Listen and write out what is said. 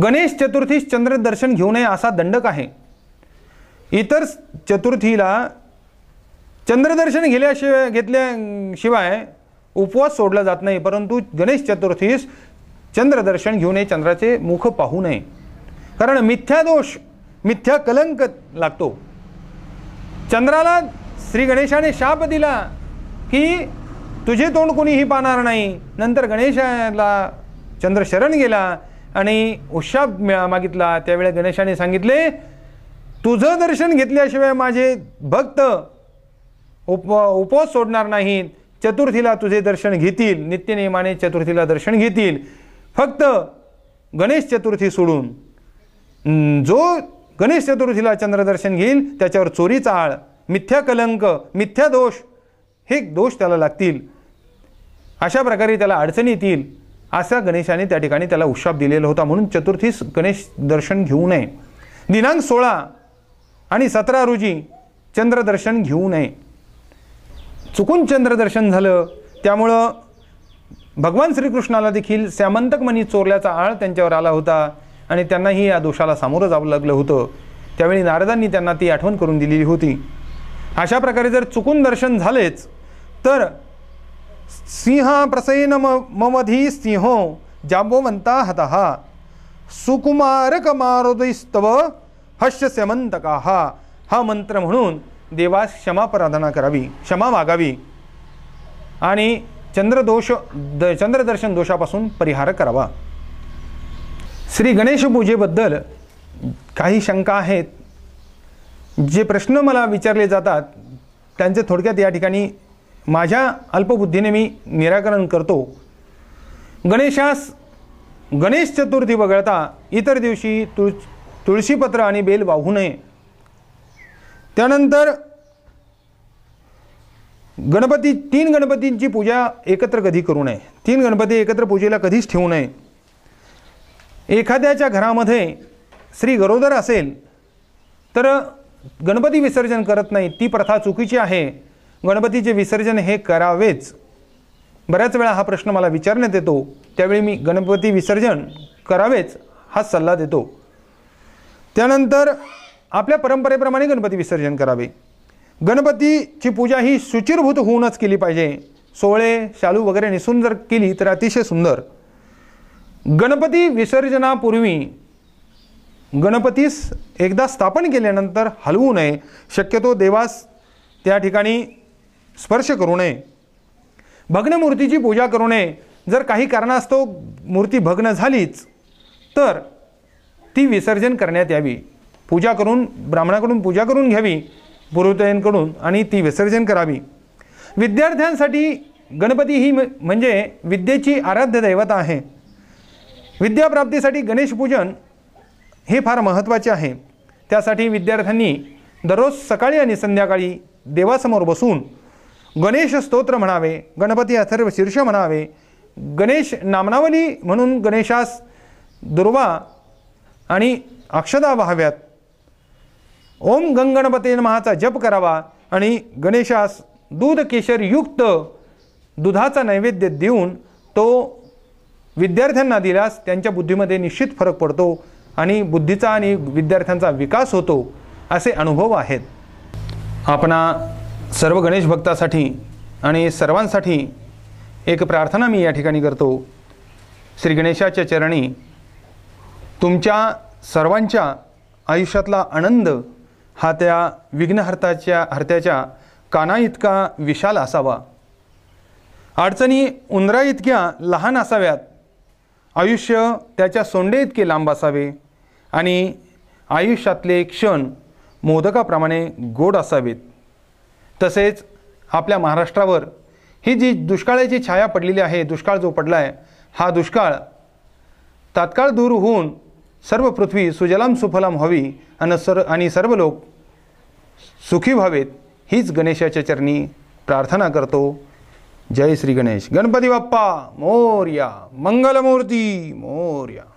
गणेश चतुर्थीस चंद्र दर्शन घेऊ नये असा दंडक आहे इतर चतुर्थीला चंद्रदर्शन घेतल्याशिवाय घेतल्याशिवाय उपवास सोडला जात नाही परंतु गणेश चतुर्थीस चंद्रदर्शन घेऊ नये चंद्राचे मुख पाहू नये कारण मिथ्या दोष मिथ्या कलंक लागतो चंद्राला श्री गणेशाने शाप दिला की तुझे तोंड कोणीही पाहणार नाही नंतर गणेशाला चंद्र शरण गेला आणि उशाप मागितला त्यावेळी गणेशाने सांगितले तुझं दर्शन घेतल्याशिवाय माझे भक्त उप उपवास सोडणार नाहीत चतुर्थीला तुझे दर्शन घेतील नित्यनियमाने चतुर्थीला दर्शन घेतील फक्त गणेश चतुर्थी सोडून जो गणेश चतुर्थीला चंद्रदर्शन घेईल त्याच्यावर चोरीचा आळ मिथ्या कलंक मिथ्या दोष हे दोष त्याला लागतील अशा प्रकारे त्याला अडचणी येतील असा गणेशाने त्या ठिकाणी त्याला उशाप दिलेला होता म्हणून चतुर्थीस गणेश दर्शन घेऊ नये दिनांक सोळा आणि सतरा रोजी चंद्रदर्शन घेऊ नये चुकून चंद्रदर्शन झालं त्यामुळं भगवान श्रीकृष्णाला देखील सामंतक मनी चोरल्याचा आळ त्यांच्यावर आला होता आणि त्यांनाही या दोषाला सामोरं जावं लागलं होतं त्यावेळी नारदांनी त्यांना ती आठवण करून दिलेली होती अशा प्रकारे जर चुकून दर्शन झालेच तर सिंह प्रसेन ममधी सिंहो जाम्बोमंता हतः सुकुमारकमारोदिस्तव हस्य हा हा मंत्र म्हणून देवास क्षमा प्रार्थना करावी क्षमा मागावी आणि चंद्रदोष द चंद्रदर्शन दोषापासून परिहार करावा श्री गणेश पूजेबद्दल काही शंका आहेत जे प्रश्न मला विचारले जातात त्यांचे थोडक्यात या ठिकाणी माझ्या अल्पबुद्धीने मी निराकरण करतो गणेशास गणेश चतुर्थी वगळता इतर दिवशी तुळ तुळशीपत्र आणि बेल वाहू नये त्यानंतर गणपती तीन गणपतींची पूजा एकत्र कधी करू नये तीन गणपती एकत्र पूजेला कधीच ठेवू नये एखाद्याच्या घरामध्ये श्री गरोदर असेल तर गणपती विसर्जन करत नाही ती प्रथा चुकीची आहे गणपतीचे विसर्जन हे करावेच बऱ्याच वेळा हा प्रश्न मला विचारण्यात येतो त्यावेळी मी गणपती विसर्जन करावेच हा सल्ला देतो त्यानंतर आपल्या परंपरेप्रमाणे गणपती विसर्जन करावे गणपतीची पूजा ही सुचिरभूत होऊनच केली पाहिजे सोळे शालू वगैरे निसून जर केली तर अतिशय सुंदर गणपती विसर्जनापूर्वी गणपतीस एकदा स्थापन केल्यानंतर हलवू नये शक्यतो देवास त्या ठिकाणी स्पर्श करू नये भग्नमूर्तीची पूजा करू नये जर काही कारणास्तव मूर्ती भग्न झालीच तर ती विसर्जन करण्यात यावी पूजा करून ब्राह्मणाकडून पूजा करून घ्यावी पुरोहितांकडून आणि ती विसर्जन करावी विद्यार्थ्यांसाठी गणपती ही म्हणजे विद्येची आराध्य दैवता आहे विद्याप्राप्तीसाठी गणेशपूजन हे फार महत्त्वाचे आहे त्यासाठी विद्यार्थ्यांनी दररोज सकाळी आणि संध्याकाळी देवासमोर बसून गणेश स्तोत्र म्हणावे गणपती अथर्व शीर्ष म्हणावे गणेश नामनावली म्हणून गणेशास दुर्वा आणि अक्षदा व्हाव्यात ओम गंगणपते महाचा जप करावा आणि गणेशास दूध केशरयुक्त दुधाचा नैवेद्य देऊन तो विद्यार्थ्यांना दिल्यास त्यांच्या बुद्धीमध्ये निश्चित फरक पडतो आणि बुद्धीचा आणि विद्यार्थ्यांचा विकास होतो असे अनुभव आहेत आपणा सर्व गणेश भक्तासाठी आणि सर्वांसाठी एक प्रार्थना मी या ठिकाणी करतो श्री गणेशाच्या चरणी तुमच्या सर्वांच्या आयुष्यातला आनंद हा त्या विघ्नहर्ताच्या हर्त्याच्या काना इतका विशाल असावा अडचणी उंदरा इतक्या लहान असाव्यात आयुष्य त्याच्या सोंडे इतके लांब असावे आणि आयुष्यातले क्षण मोदकाप्रमाणे गोड असावेत तसेच आपल्या महाराष्ट्रावर ही जी दुष्काळाची छाया पडलेली आहे दुष्काळ जो पडला आहे हा दुष्काळ तात्काळ दूर होऊन सर्व पृथ्वी सुजलाम सुफलाम व्हावी आणि सर आणि सर्व लोक सुखी व्हावेत हीच गणेशाच्या चरणी प्रार्थना करतो जय श्री गणेश गणपती बाप्पा मोर्या मंगलमूर्ती मोर्या